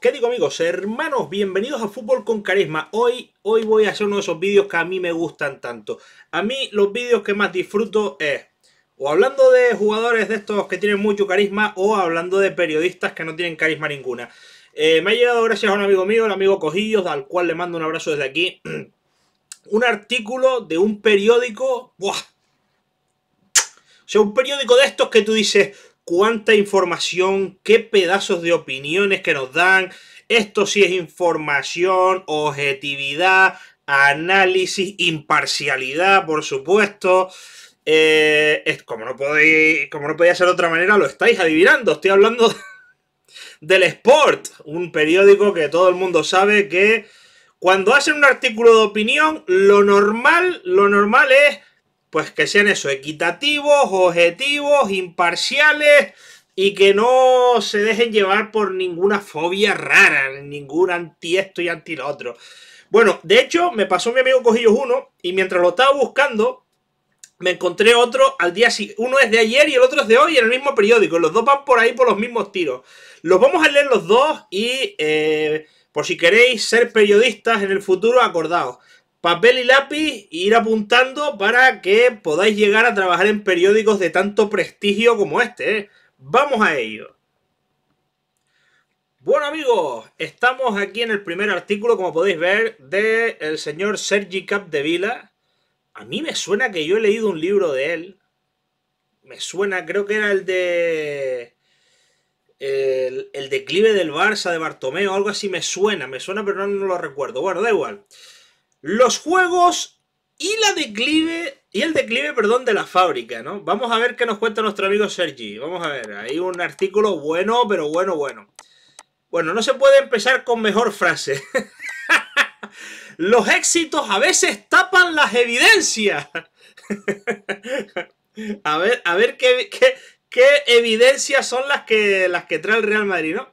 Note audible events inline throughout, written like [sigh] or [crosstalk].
¿qué digo amigos? Hermanos, bienvenidos a Fútbol con Carisma. Hoy, hoy voy a hacer uno de esos vídeos que a mí me gustan tanto. A mí los vídeos que más disfruto es o hablando de jugadores de estos que tienen mucho carisma o hablando de periodistas que no tienen carisma ninguna. Eh, me ha llegado gracias a un amigo mío, el amigo Cojillos, al cual le mando un abrazo desde aquí, [clears throat] un artículo de un periódico... ¡Buah! O sea, un periódico de estos que tú dices, cuánta información, qué pedazos de opiniones que nos dan. Esto sí es información, objetividad, análisis, imparcialidad, por supuesto. Eh, es, como, no como no podía ser de otra manera, lo estáis adivinando. Estoy hablando [laughs] del Sport, un periódico que todo el mundo sabe que cuando hacen un artículo de opinión, lo normal, lo normal es pues que sean eso, equitativos, objetivos, imparciales y que no se dejen llevar por ninguna fobia rara, ningún anti esto y anti lo otro. Bueno, de hecho, me pasó mi amigo Cojillos uno y mientras lo estaba buscando, me encontré otro al día siguiente. Uno es de ayer y el otro es de hoy en el mismo periódico. Los dos van por ahí por los mismos tiros. Los vamos a leer los dos y eh, por si queréis ser periodistas en el futuro, acordaos papel y lápiz ir apuntando para que podáis llegar a trabajar en periódicos de tanto prestigio como este. ¿eh? Vamos a ello. Bueno amigos, estamos aquí en el primer artículo, como podéis ver, del señor Sergi Capdevila. A mí me suena que yo he leído un libro de él. Me suena, creo que era el de... El, declive del Barça de Bartomeo, algo así me suena, me suena, pero no, no lo recuerdo. Bueno, da igual los juegos y la declive y el declive, perdón, de la fábrica, ¿no? Vamos a ver qué nos cuenta nuestro amigo Sergi. Vamos a ver, hay un artículo bueno, pero bueno, bueno. Bueno, no se puede empezar con mejor frase. [laughs] los éxitos a veces tapan las evidencias. [laughs] a ver, a ver qué, qué, qué, evidencias son las que, las que trae el Real Madrid, ¿no?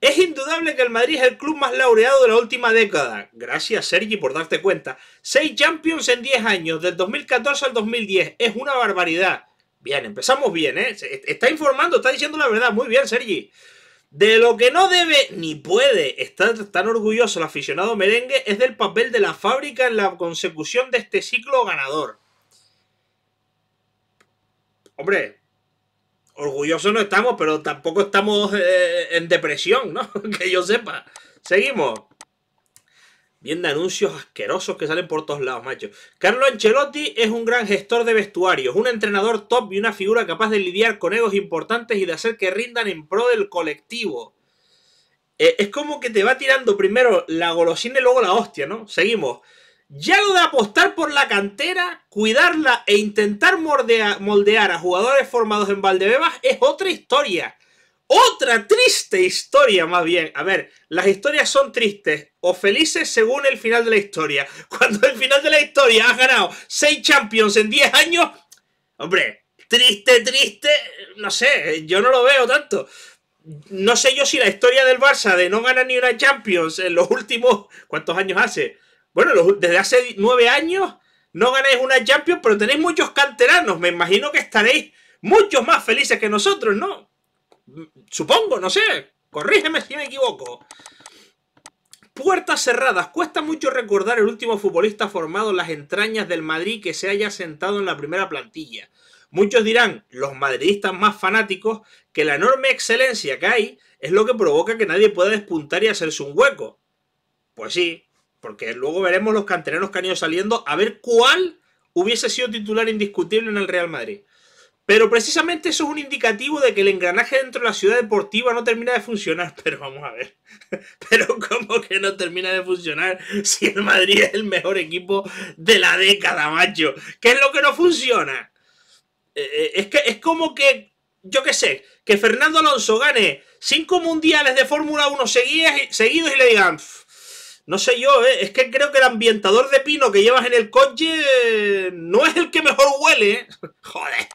Es indudable que el Madrid es el club más laureado de la última década. Gracias, Sergi, por darte cuenta. Seis Champions en 10 años, del 2014 al 2010. Es una barbaridad. Bien, empezamos bien, ¿eh? E, está informando, está diciendo la verdad. Muy bien, Sergi. De lo que no debe ni puede estar tan orgulloso el aficionado merengue es del papel de la fábrica en la consecución de este ciclo ganador. Hombre, orgullosos no estamos, pero tampoco estamos eh, en depresión, ¿no? [laughs] que yo sepa. Seguimos. viendo anuncios asquerosos que salen por todos lados, macho. Carlo Ancelotti es un gran gestor de vestuarios, un entrenador top y una figura capaz de lidiar con egos importantes y de hacer que rindan en pro del colectivo. Eh, es como que te va tirando primero la golosina y luego la hostia, ¿no? Seguimos. Ya lo de apostar por la cantera, cuidarla e intentar moldear, a jugadores formados en Valdebebas es otra historia. Otra triste historia, más bien. A ver, las historias son tristes o felices según el final de la historia. [laughs] Cuando el final de la historia has ganado 6 Champions en 10 años, hombre, triste, triste, no sé, yo no lo veo tanto no sé yo si la historia del Barça de no ganar ni una Champions en los últimos, ¿cuántos años hace? Bueno, desde hace nueve años no ganáis una Champions, pero tenéis muchos canteranos. Me imagino que estaréis muchos más felices que nosotros, ¿no? Supongo, no sé. Corrígeme si me equivoco. Puertas cerradas. Cuesta mucho recordar el último futbolista formado en las entrañas del Madrid que se haya sentado en la primera plantilla. Muchos dirán, los madridistas más fanáticos, que la enorme excelencia que hay es lo que provoca que nadie pueda despuntar y hacerse un hueco. Pues sí, porque luego veremos los canteranos que han ido saliendo a ver cuál hubiese sido titular indiscutible en el Real Madrid. Pero precisamente eso es un indicativo de que el engranaje dentro de la ciudad deportiva no termina de funcionar. [laughs] Pero vamos a ver. Pero ¿cómo que no termina de funcionar si el Madrid es el mejor equipo de la década, macho? ¿Qué es lo que no funciona? Eh, eh, es que es como que, yo qué sé, que Fernando Alonso gane cinco mundiales de Fórmula 1 seguidos y le digan, no sé yo, eh, es que creo que el ambientador de pino que llevas en el coche eh, no es el que mejor huele. Eh. [laughs] Joder.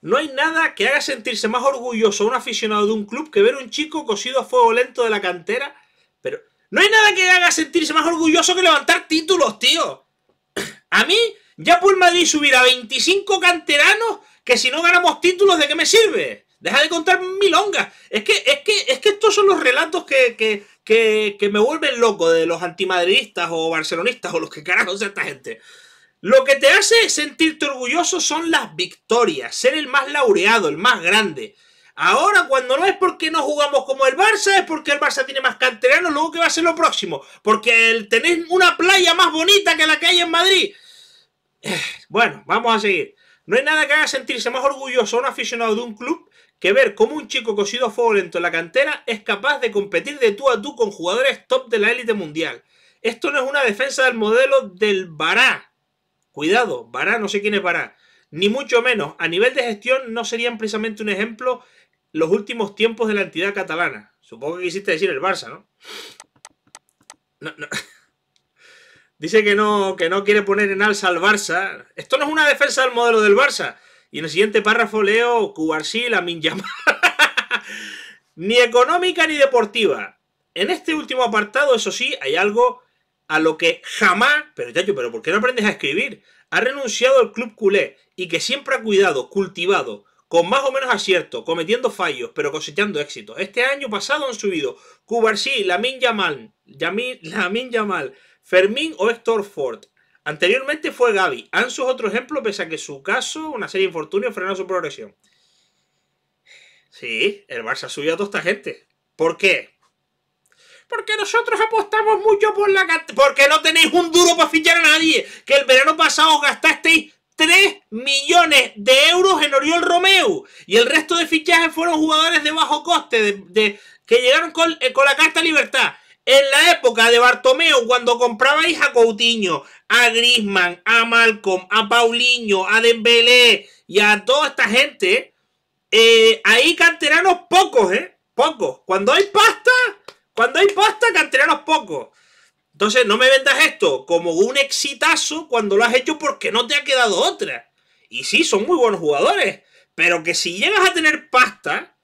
No hay nada que haga sentirse más orgulloso un aficionado de un club que ver un chico cosido a fuego lento de la cantera. Pero no hay nada que haga sentirse más orgulloso que levantar títulos, tío. [clears throat] A mí, ya por Madrid subir a 25 canteranos que si no ganamos títulos, ¿de qué me sirve? Deja de contar milongas. Es que, es que, es que estos son los relatos que, que, que, me vuelven loco de los antimadridistas o barcelonistas o los que carajo de esta gente. Lo que te hace sentirte orgulloso son las victorias, ser el más laureado, el más grande. Ahora, cuando no es porque no jugamos como el Barça, es porque el Barça tiene más canteranos, luego que va a ser lo próximo. Porque el tener una playa más bonita que la que hay en Madrid. Eh, bueno, vamos a seguir. No hay nada que haga sentirse más orgulloso a un aficionado de un club que ver cómo un chico cosido a fuego lento en la cantera es capaz de competir de tú a tú con jugadores top de la élite mundial. Esto no es una defensa del modelo del Bará. Cuidado, Bará, no sé quién es Bará. Ni mucho menos, a nivel de gestión no serían precisamente un ejemplo los últimos tiempos de la entidad catalana. Supongo que quisiste decir el Barça, ¿no? no. [laughs] Dice que no, que no quiere poner en alza al Barça. Esto no es una defensa del modelo del Barça. Y en el siguiente párrafo leo Cubarsí, la Minyama. [laughs] ni económica ni deportiva. En este último apartado, eso sí, hay algo a lo que jamás, pero chacho, pero ¿por qué no aprendes a escribir? Ha renunciado al club culé y que siempre ha cuidado, cultivado, con más o menos acierto, cometiendo fallos, pero cosechando éxito. Este año pasado han subido Cubarsí, la Minyamal, Lamin Fermín o Héctor Ford. Anteriormente fue Gaby. Ansu es otro ejemplo, pese a que su caso, una serie de infortunios, frenó su progresión. Sí, el Barça subió a toda esta gente. ¿Por qué? Porque nosotros apostamos mucho por la... Porque no tenéis un duro para fichar a nadie. Que el verano pasado gastasteis 3 millones de euros en Oriol Romeu. Y el resto de fichajes fueron jugadores de bajo coste, que llegaron con, eh, con la carta libertad. En la época de Bartomeo, cuando comprabais a Coutinho, a Grisman, a Malcolm, a Paulinho, a Dembélé y a toda esta gente, eh, hay canteranos pocos, ¿eh? Pocos. Cuando hay pasta, cuando hay pasta, canteranos pocos. Entonces, no me vendas esto como un exitazo cuando lo has hecho porque no te ha quedado otra. Y sí, son muy buenos jugadores. Pero que si llegas a tener pasta,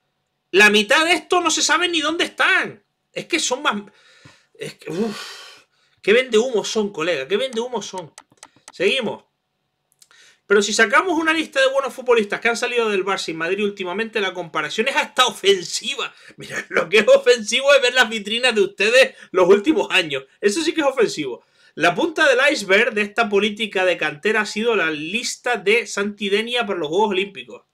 la mitad de esto no se sabe ni dónde están. Es que son más... Es que, uff, qué vende humo son, colega, qué vende humo son. Seguimos. Pero si sacamos una lista de buenos futbolistas que han salido del Barça y Madrid últimamente, la comparación es hasta ofensiva. Mirad, [laughs] lo que es ofensivo es ver las vitrinas de ustedes los últimos años. Eso sí que es ofensivo. La punta del iceberg de esta política de cantera ha sido la lista de Santidenia para los Juegos Olímpicos.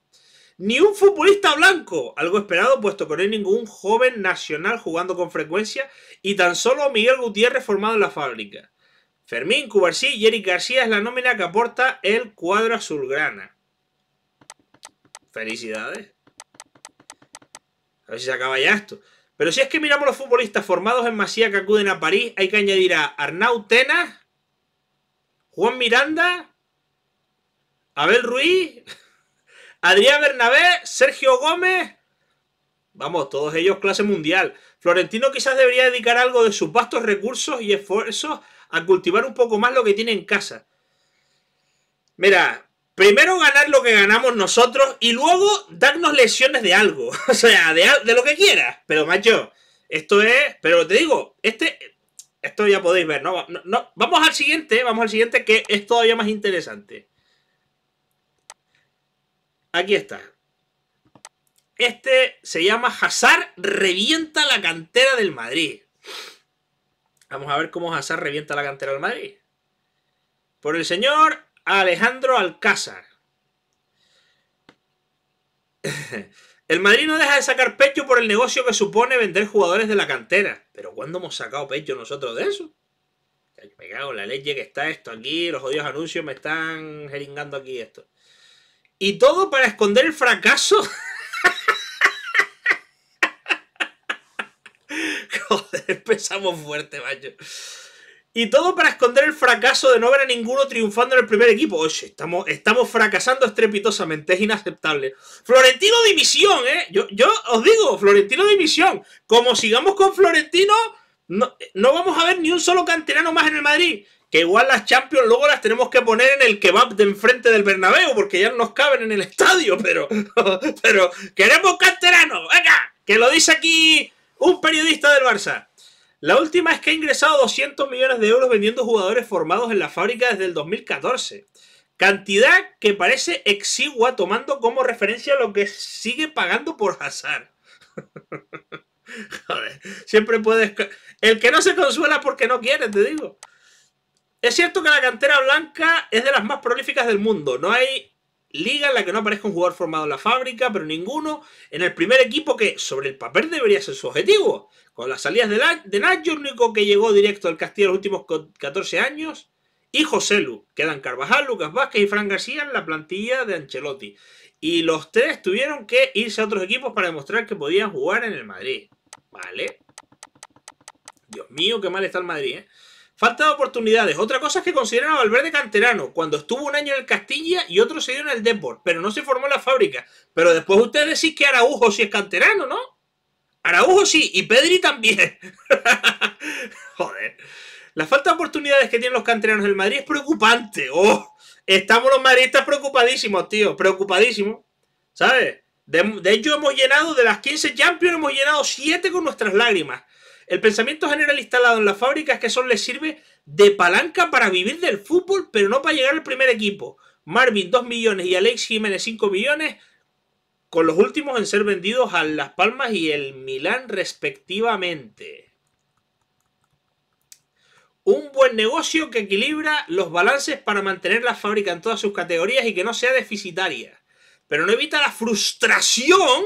Ni un futbolista blanco, algo esperado puesto que no hay ningún joven nacional jugando con frecuencia y tan solo Miguel Gutiérrez formado en la fábrica. Fermín, Cubarsí y Eric García es la nómina que aporta el cuadro azulgrana. Felicidades. A ver si se acaba ya esto. Pero si es que miramos los futbolistas formados en Masía que acuden a París, hay que añadir a Arnau Tena, Juan Miranda, Abel Ruiz... Adrián Bernabé, Sergio Gómez. Vamos, todos ellos clase mundial. Florentino quizás debería dedicar algo de sus vastos recursos y esfuerzos a cultivar un poco más lo que tiene en casa. Mira, primero ganar lo que ganamos nosotros y luego darnos lesiones de algo. [laughs] O sea, de, lo que quieras. Pero macho, esto es... Pero te digo, este... Esto ya podéis ver, Vamos al siguiente, vamos al siguiente que es todavía más interesante. Aquí está. Este se llama Hazard revienta la cantera del Madrid. Vamos a ver cómo Hazard revienta la cantera del Madrid. Por el señor Alejandro Alcázar. [laughs] El Madrid no deja de sacar pecho por el negocio que supone vender jugadores de la cantera. Pero ¿cuándo hemos sacado pecho nosotros de eso? Me cago en la leche que está esto aquí, los odios anuncios me están jeringando aquí esto. Y todo para esconder el fracaso. [laughs] Joder, empezamos fuerte, macho. Y todo para esconder el fracaso de no ver a ninguno triunfando en el primer equipo. Oye, estamos, estamos fracasando estrepitosamente, es inaceptable. Florentino división. ¿eh? Yo, os digo, Florentino división. Como sigamos con Florentino, no, no, vamos a ver ni un solo canterano más en el Madrid que igual las Champions luego las tenemos que poner en el kebab de enfrente del Bernabéu, porque ya no nos caben en el estadio, pero, [laughs] pero queremos canteranos, venga, que lo dice aquí un periodista del Barça. La última es que ha ingresado 200 millones de euros vendiendo jugadores formados en la fábrica desde el 2014. Cantidad que parece exigua tomando como referencia lo que sigue pagando por Hazard. [laughs] Joder, siempre puedes... El que no se consuela porque no quiere, te digo. Es cierto que la cantera blanca es de las más prolíficas del mundo. No hay liga en la que no aparezca un jugador formado en la fábrica, pero ninguno en el primer equipo que sobre el papel debería ser su objetivo. Con las salidas de, de Nacho, el único que llegó directo al Castillo en los últimos 14 años, y José Lu. Quedan Carvajal, Lucas Vázquez y Fran García en la plantilla de Ancelotti. Y los tres tuvieron que irse a otros equipos para demostrar que podían jugar en el Madrid. Vale. Dios mío, qué mal está el Madrid, ¿eh? Falta de oportunidades. Otra cosa es que consideran a Valverde canterano, cuando estuvo un año en el Castilla y otro se dio en el Deport, pero no se formó en la fábrica. Pero después ustedes decís que Araujo sí es canterano, ¿no? Araujo sí, y Pedri también. [laughs] Joder. La falta de oportunidades que tienen los canteranos del Madrid es preocupante. ¡Oh! Estamos los madridistas preocupadísimos, tío. Preocupadísimos. ¿Sabes? De, de, hecho, hemos llenado, de las 15 Champions, hemos llenado 7 con nuestras lágrimas. El pensamiento general instalado en la fábrica es que solo les sirve de palanca para vivir del fútbol, pero no para llegar al primer equipo. Marvin 2 millones y Alex Jiménez 5 millones, con los últimos en ser vendidos a Las Palmas y el Milán respectivamente. Un buen negocio que equilibra los balances para mantener la fábrica en todas sus categorías y que no sea deficitaria. Pero no evita la frustración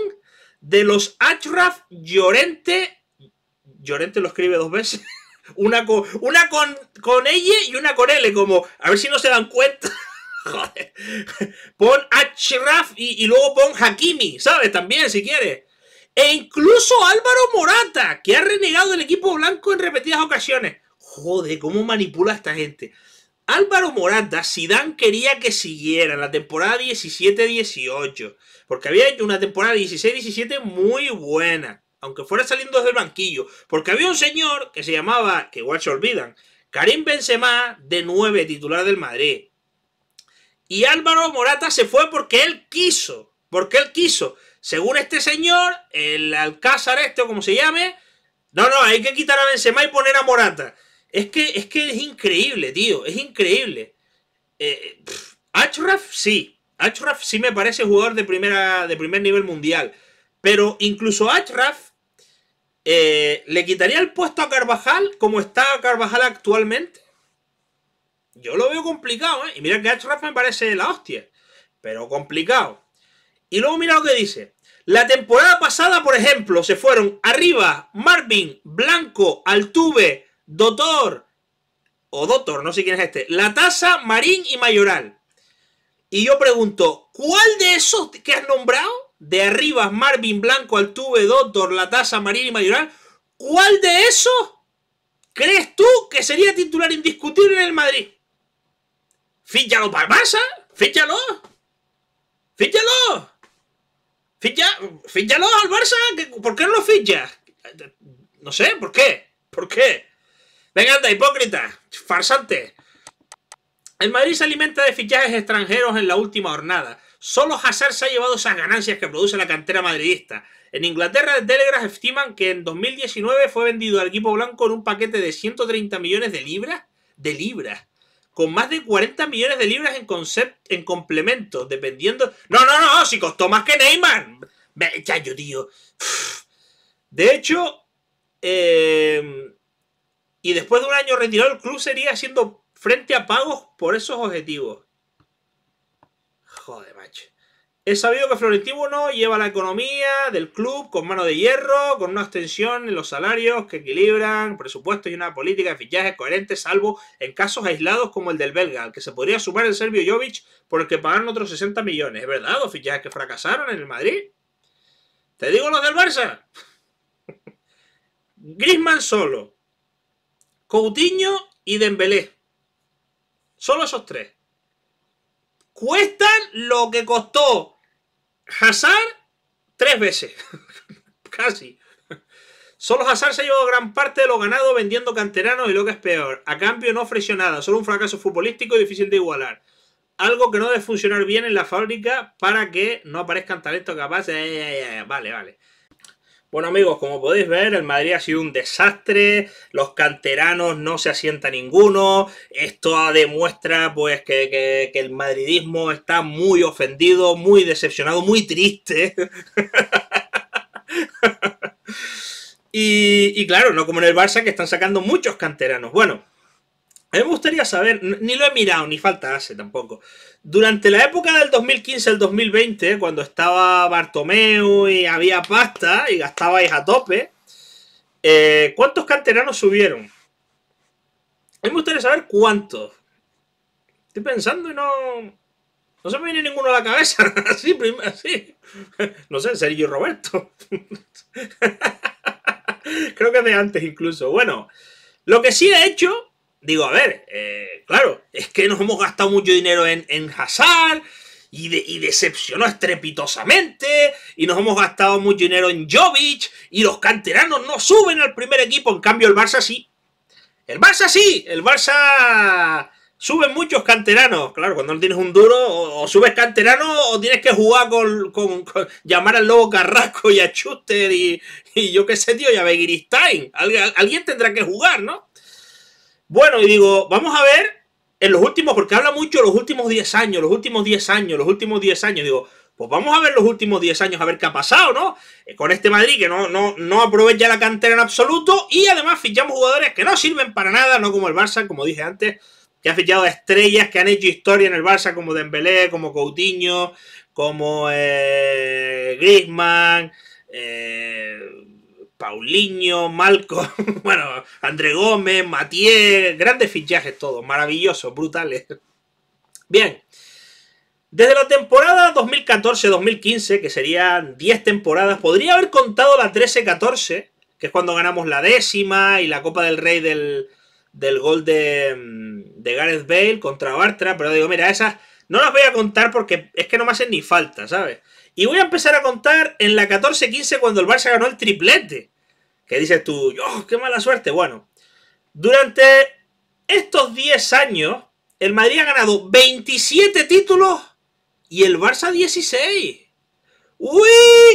de los Achraf, Llorente Llorente lo escribe dos veces. [laughs] Una con, una ella y una con L, como a ver si no se dan cuenta. [laughs] Joder. Pon Achraf y, y luego pon Hakimi, ¿sabes? También, si quieres. E incluso Álvaro Morata, que ha renegado del equipo blanco en repetidas ocasiones. Joder, cómo manipula a esta gente. Álvaro Morata, Sidán quería que siguiera la temporada 17-18, porque había hecho una temporada 16-17 muy buena aunque fuera saliendo desde el banquillo, porque había un señor que se llamaba, que igual se olvidan, Karim Benzema, de 9, titular del Madrid. Y Álvaro Morata se fue porque él quiso, porque él quiso. Según este señor, el Alcázar este o como se llame, no, no, hay que quitar a Benzema y poner a Morata. Es que es, que es increíble, tío, es increíble. Eh, Achraf sí, Achraf sí me parece jugador de, primera, de primer nivel mundial. Pero incluso Achraf eh, ¿Le quitaría el puesto a Carvajal como está Carvajal actualmente? Yo lo veo complicado, ¿eh? Y mira que Rafa me parece la hostia. Pero complicado. Y luego mira lo que dice. La temporada pasada, por ejemplo, se fueron arriba Marvin, Blanco, Altuve, Doctor o Doctor, no sé quién es este, La Tasa, Marín y Mayoral. Y yo pregunto, ¿cuál de esos que has nombrado de Arribas, Marvin Blanco, Altuve, Doctor, Taza, Marín y Mayoral, ¿cuál de esos crees tú que sería titular indiscutible en el Madrid? Fíjalo para el Barça, fíjalo, fíjalo, fíjalo al Barça, ¿por qué no lo fichas? No sé, ¿por qué? ¿Por qué? Venga, anda, hipócrita, farsante. El Madrid se alimenta de fichajes extranjeros en la última jornada. Solo Hazard se ha llevado esas ganancias que produce la cantera madridista. En Inglaterra, el Telegraph estiman que en 2019 fue vendido al equipo blanco en un paquete de 130 millones de libras. De libras. Con más de 40 millones de libras en, concept, en complemento, dependiendo... No, no, no, si costó más que Neymar. Ya yo, tío. [sighs] De hecho, em, y después de un año retirado, el club sería haciendo frente a pagos por esos objetivos. Joder, macho. He sabido que Florentino lleva la economía del club con mano de hierro, con una extensión en los salarios que equilibran presupuesto y una política de fichajes coherente, salvo en casos aislados como el del belga, al que se podría sumar el serbio Jovic por el que pagaron otros 60 millones. ¿Es verdad? Dos fichajes que fracasaron en el Madrid. Te digo los del Barça. [laughs] Grisman solo. Coutinho y Dembélé. Solo esos tres cuestan lo que costó Hazard tres veces. [laughs] Casi. Solo Hazard se llevó gran parte de lo ganado vendiendo canteranos y lo que es peor. A cambio no ofreció nada, solo un fracaso futbolístico y difícil de igualar. Algo que no debe funcionar bien en la fábrica para que no aparezcan talentos capaces. Eh, eh, eh, vale, vale. Bueno amigos, como podéis ver, el Madrid ha sido un desastre, los canteranos no se asienta ninguno, esto demuestra pues que, el madridismo está muy ofendido, muy decepcionado, muy triste. [laughs] y, y claro, no como en el Barça que están sacando muchos canteranos. Bueno, a mí me gustaría saber, ni lo he mirado, ni falta hace tampoco. Durante la época del 2015 al 2020, cuando estaba Bartomeu y había pasta y gastabais a tope, eh, ¿cuántos canteranos subieron? A mí me gustaría saber cuántos. Estoy pensando y no. No se me viene ninguno a la cabeza. [laughs] así, Sí. No sé, Sergio Roberto. [laughs] Creo que de antes incluso. Bueno, lo que sí he hecho digo, a ver, eh, claro, es que nos hemos gastado mucho dinero en, en Hazard y, decepcionó estrepitosamente y nos hemos gastado mucho dinero en Jovic y los canteranos no suben al primer equipo, en cambio el Barça sí. El Barça sí, el Barça suben muchos canteranos. Claro, cuando no tienes un duro, o, subes canterano o tienes que jugar con, con, llamar al lobo Carrasco y a Schuster y, y yo qué sé, tío, y a Begiristain. alguien tendrá que jugar, ¿no? Bueno, y digo, vamos a ver en los últimos, porque habla mucho los últimos 10 años, los últimos 10 años, los últimos 10 años. Digo, pues vamos a ver los últimos 10 años, a ver qué ha pasado, ¿no? Eh, con este Madrid que no, no, no aprovecha la cantera en absoluto y además fichamos jugadores que no sirven para nada, no como el Barça, como dije antes, que ha fichado estrellas que han hecho historia en el Barça, como Dembélé, como Coutinho, como eh, Griezmann, eh, Paulinho, Malco, [laughs] bueno, André Gómez, Matías, grandes fichajes todos, maravillosos, brutales. Bien, desde la temporada 2014-2015, que serían 10 temporadas, podría haber contado la 13-14, que es cuando ganamos la décima y la Copa del Rey del, gol de, mm, de, Gareth Bale contra Bartra, pero digo, mira, esas no las voy a contar porque es que no me hacen ni falta, ¿sabes? Y voy a empezar a contar en la 14-15 cuando el Barça ganó el triplete. Que dices tú, oh, qué mala suerte. Bueno, durante estos 10 años, el Madrid ha ganado 27 títulos y el Barça 16. ¡Uy!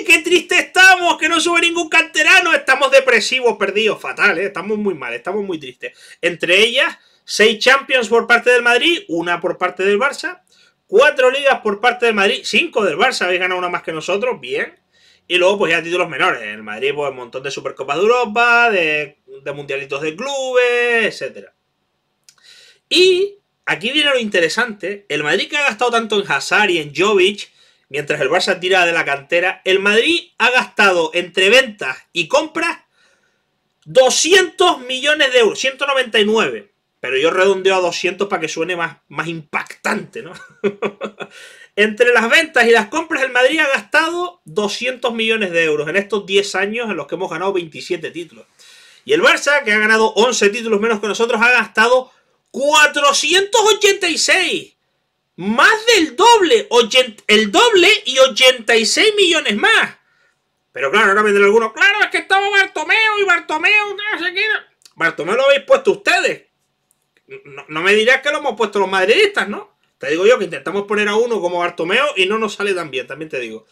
¡Qué triste estamos! ¡Que no sube ningún canterano! Estamos depresivos, perdidos, fatal, ¿eh? Estamos muy mal, estamos muy tristes. Entre ellas, 6 Champions por parte del Madrid, una por parte del Barça, Cuatro ligas por parte del Madrid, cinco del Barça, habéis ganado una más que nosotros, bien. Y luego, pues ya títulos menores. El Madrid, pues un montón de Supercopas de Europa, de, Mundialitos de clubes, etc. Y aquí viene lo interesante. El Madrid que ha gastado tanto en Hazard y en Jovic, mientras el Barça tira de la cantera, el Madrid ha gastado entre ventas y compras 200 millones de euros, 199. Pero yo redondeo a 200 para que suene más, más impactante, ¿no? [laughs] Entre las ventas y las compras, el Madrid ha gastado 200 millones de euros en estos 10 años en los que hemos ganado 27 títulos. Y el Barça, que ha ganado 11 títulos menos que nosotros, ha gastado 486. Más del doble. El doble y 86 millones más. Pero claro, ahora vendrán algunos. Claro, es que estaba Bartomeo y Bartomeo. No Bartomeo lo habéis puesto ustedes no, me dirás que lo hemos puesto los madridistas, ¿no? Te digo yo que intentamos poner a uno como Bartomeo y no nos sale tan bien, también te digo.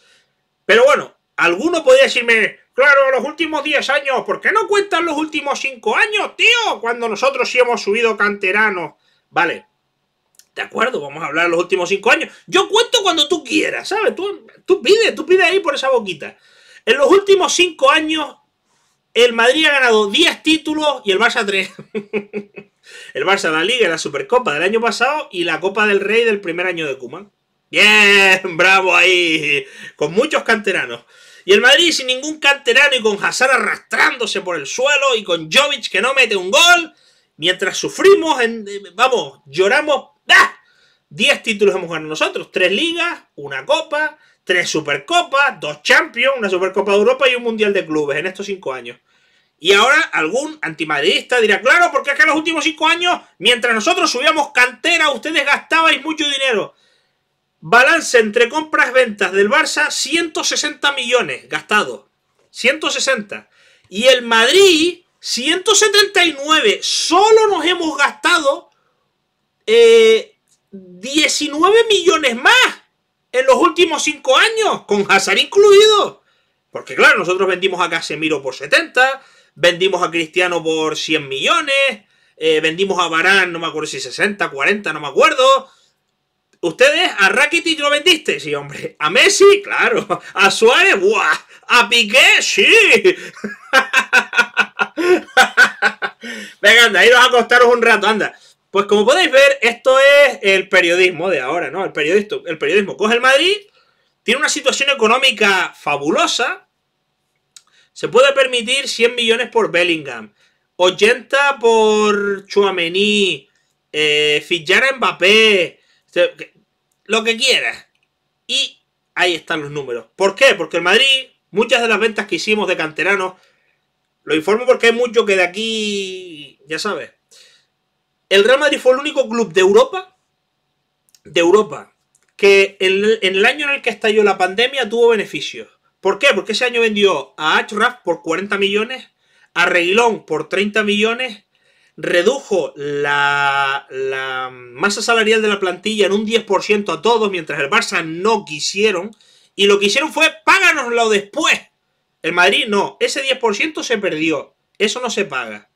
Pero bueno, alguno podría decirme, claro, los últimos 10 años, ¿por qué no cuentan los últimos 5 años, tío? Cuando nosotros sí hemos subido canteranos. Vale, de acuerdo, vamos a hablar de los últimos 5 años. Yo cuento cuando tú quieras, ¿sabes? Tú, tú pides, tú pides ahí por esa boquita. En los últimos 5 años el Madrid ha ganado 10 títulos y el Barça 3. [laughs] el Barça la Liga, la Supercopa del año pasado y la Copa del Rey del primer año de Cuman. Bien, [laughs] bravo ahí, con muchos canteranos. Y el Madrid sin ningún canterano y con Hazard arrastrándose por el suelo y con Jovic que no mete un gol. Mientras sufrimos, en, vamos, lloramos. ¡ah! da 10 títulos hemos ganado nosotros, 3 ligas, una copa, tres Supercopas, dos Champions, una Supercopa de Europa y un Mundial de Clubes en estos cinco años. Y ahora algún antimadridista dirá, claro, porque acá en los últimos cinco años, mientras nosotros subíamos cantera, ustedes gastabais mucho dinero. Balance entre compras, ventas del Barça, 160 millones gastados. 160. Y el Madrid, 179. Solo nos hemos gastado 19 eh, millones más en los últimos cinco años, con Hazard incluido. Porque claro, nosotros vendimos a Casemiro por 70, vendimos a Cristiano por 100 millones, eh, vendimos a Barán, no me acuerdo si 60, 40, no me acuerdo. Ustedes a Rakitic lo vendiste, sí, hombre. A Messi, claro. A Suárez, ¡buah! A Piqué, sí. [laughs] Venga, anda, iros a acostaros un rato, anda. Pues como podéis ver, esto es el periodismo de ahora, ¿no? El periodismo, el periodismo coge el Madrid, tiene una situación económica fabulosa, se puede permitir 100 millones por Bellingham, 80 por Chuamení, eh, fichar a Mbappé, lo que quieras. Y ahí están los números. ¿Por qué? Porque el Madrid, muchas de las ventas que hicimos de canteranos, lo informo porque hay mucho que de aquí, ya sabes, el Real Madrid fue el único club de Europa, de Europa, que en, el año en el que estalló la pandemia tuvo beneficios. ¿Por qué? Porque ese año vendió a Achraf por 40 millones, a Reguilón por 30 millones, redujo la, la, masa salarial de la plantilla en un 10% a todos, mientras el Barça no quisieron. Y lo que hicieron fue páganoslo después. El Madrid no, ese 10% se perdió. Eso no se paga.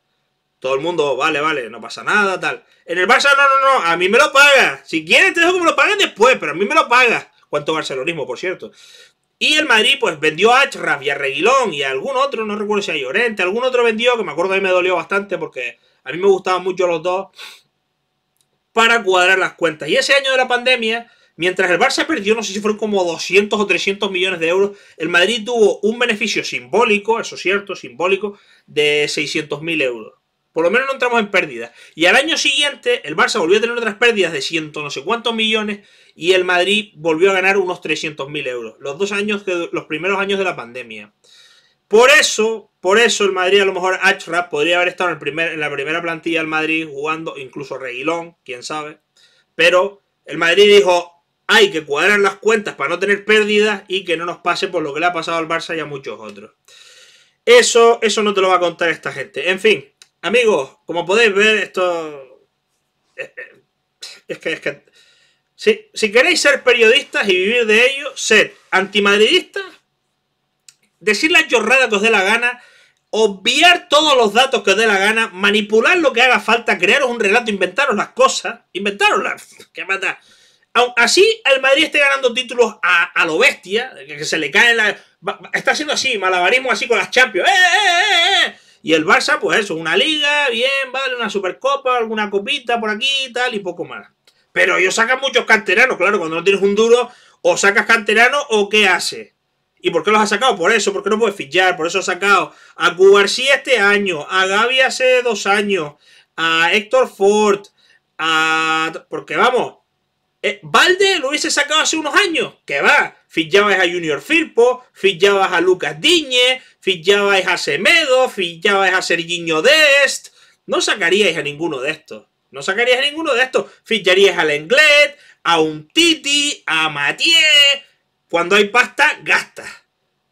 Todo el mundo, vale, vale, no pasa nada, tal. En el Barça, no, no, no, a mí me lo paga. Si quieres, te dejo que me lo paguen después, pero a mí me lo paga. Cuánto barcelonismo, por cierto. Y el Madrid, pues, vendió a Achraf y a Reguilón y a algún otro, no recuerdo si a Llorente, algún otro vendió, que me acuerdo que me dolió bastante porque a mí me gustaban mucho los dos, para cuadrar las cuentas. Y ese año de la pandemia, mientras el Barça perdió, no sé si fueron como 200 o 300 millones de euros, el Madrid tuvo un beneficio simbólico, eso es cierto, simbólico, de mil euros. Por lo menos no entramos en pérdidas. Y al año siguiente, el Barça volvió a tener otras pérdidas de ciento no sé cuántos millones y el Madrid volvió a ganar unos 300.000 euros. Los dos años, los primeros años de la pandemia. Por eso, por eso el Madrid, a lo mejor Achraf podría haber estado en, en la primera plantilla del Madrid jugando, incluso Reguilón, quién sabe. Pero el Madrid dijo, hay que cuadrar las cuentas para no tener pérdidas y que no nos pase por lo que le ha pasado al Barça y a muchos otros. Eso, eso no te lo va a contar esta gente. En fin, Amigos, como podéis ver, esto... Eh, eh, es que, es que... Si, queréis ser periodistas y vivir de ello, ser antimadridistas, decir la llorradas que os dé la gana, obviar todos los datos que os dé la gana, manipular lo que haga falta, crearos un relato, inventaros las cosas, inventaroslas, ¡Qué mata. Así el Madrid esté ganando títulos a, lo bestia, que se le cae la... Está haciendo así, malabarismo así con las Champions. ¡Eh, eh, eh! eh y el Barça, pues eso, una liga, bien, vale, una supercopa, alguna copita por aquí y tal, y poco más. Pero ellos sacan muchos canteranos, claro, cuando no tienes un duro, o sacas canteranos o qué hace ¿Y por qué los ha sacado? Por eso, porque no puedes fichar. Por eso ha sacado a Cubarsí este año, a Gaby hace dos años, a Héctor Ford, a... Porque vamos, eh, Valde lo hubiese sacado hace unos años. Que va, Fillabais a Junior Firpo, fillabais a Lucas Diñe, fillabais a Semedo, fillabais a Serginho Dest. No sacaríais a ninguno de estos. No sacaríais a ninguno de estos. Fillaríais al Lenglet, a un Titi, a Mathieu. Cuando hay pasta, gasta,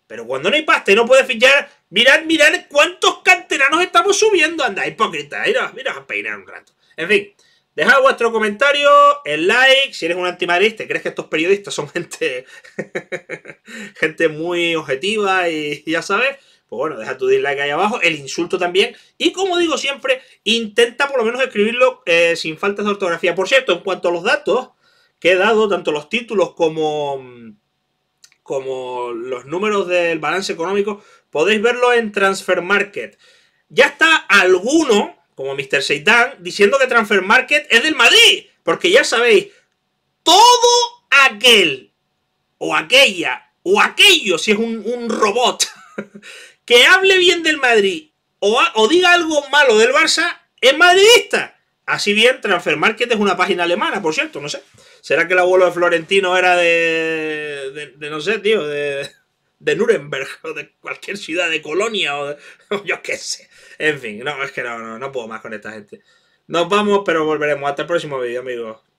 Pero cuando no hay pasta y no puedes fichar, mirad, mirad cuántos canteranos estamos subiendo. Anda, hipócrita, mirá, a peinar un rato. En fin, Dejad vuestro comentario, el like, si eres un antimarista y crees que estos periodistas son gente, [laughs] gente muy objetiva y, ya sabes, pues bueno, deja tu dislike ahí abajo, el insulto también. Y como digo siempre, intenta por lo menos escribirlo eh, sin faltas de ortografía. Por cierto, en cuanto a los datos que he dado, tanto los títulos como, como los números del balance económico, podéis verlo en Transfer Market. Ya está alguno, como Mr. Seitan, diciendo que Transfer Market es del Madrid. Porque ya sabéis, todo aquel o aquella o aquello, si es un, robot, [laughs] que hable bien del Madrid o, diga algo malo del Barça, es madridista. Así bien, Transfer Market es una página alemana, por cierto, no sé. ¿Será que el abuelo de Florentino era de, de, no sé, tío, de, Nuremberg o de cualquier ciudad de Colonia o, [laughs] yo qué sé. En fin, no, es que no, no, no puedo más con esta gente. Nos vamos, pero volveremos. Hasta el próximo vídeo, amigos.